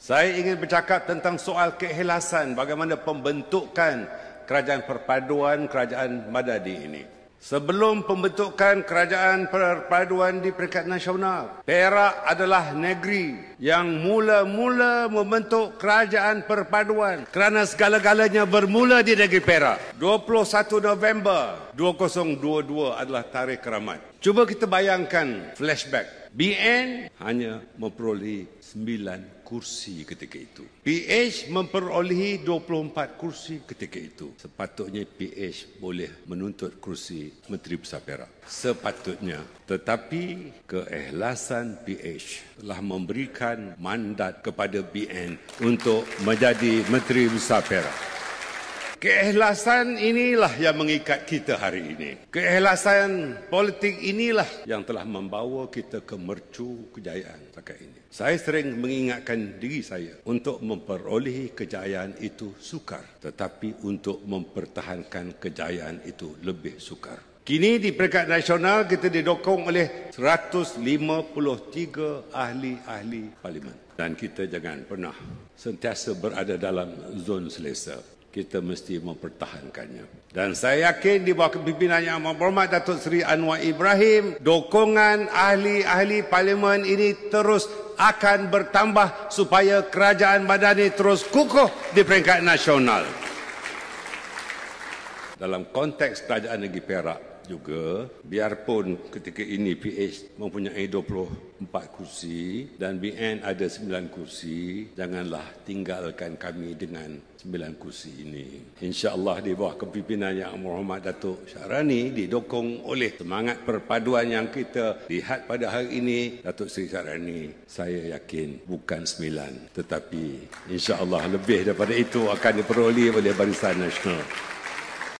Saya ingin bercakap tentang soal keikhlasan bagaimana pembentukan kerajaan perpaduan kerajaan Madadi ini. Sebelum pembentukan kerajaan perpaduan di peringkat nasional, Perak adalah negeri yang mula-mula membentuk kerajaan perpaduan kerana segala-galanya bermula di negeri Perak. 21 November 2022 adalah tarikh keramat. Cuba kita bayangkan flashback BN hanya memperoleh 9 kursi ketika itu. PH memperolehi 24 kursi ketika itu. Sepatutnya PH boleh menuntut kursi Menteri Besar Perak. Sepatutnya. Tetapi keikhlasan PH telah memberikan mandat kepada BN untuk menjadi Menteri Besar Perak. Keikhlasan inilah yang mengikat kita hari ini. Keikhlasan politik inilah yang telah membawa kita ke mercu kejayaan setakat ini. Saya sering mengingatkan diri saya untuk memperolehi kejayaan itu sukar. Tetapi untuk mempertahankan kejayaan itu lebih sukar. Kini di peringkat nasional kita didokong oleh 153 ahli-ahli parlimen. Dan kita jangan pernah sentiasa berada dalam zon selesa kita mesti mempertahankannya. Dan saya yakin di bawah kepimpinan yang amat berhormat Datuk Seri Anwar Ibrahim, dokongan ahli-ahli parlimen ini terus akan bertambah supaya kerajaan badan ini terus kukuh di peringkat nasional. Dalam konteks kerajaan negeri Perak, juga biarpun ketika ini PH mempunyai 24 kursi dan BN ada 9 kursi janganlah tinggalkan kami dengan 9 kursi ini insyaallah di bawah kepimpinan yang Muhammad Datuk Syahrani didukung oleh semangat perpaduan yang kita lihat pada hari ini Datuk Seri Syahrani saya yakin bukan 9 tetapi insyaallah lebih daripada itu akan diperoleh oleh Barisan Nasional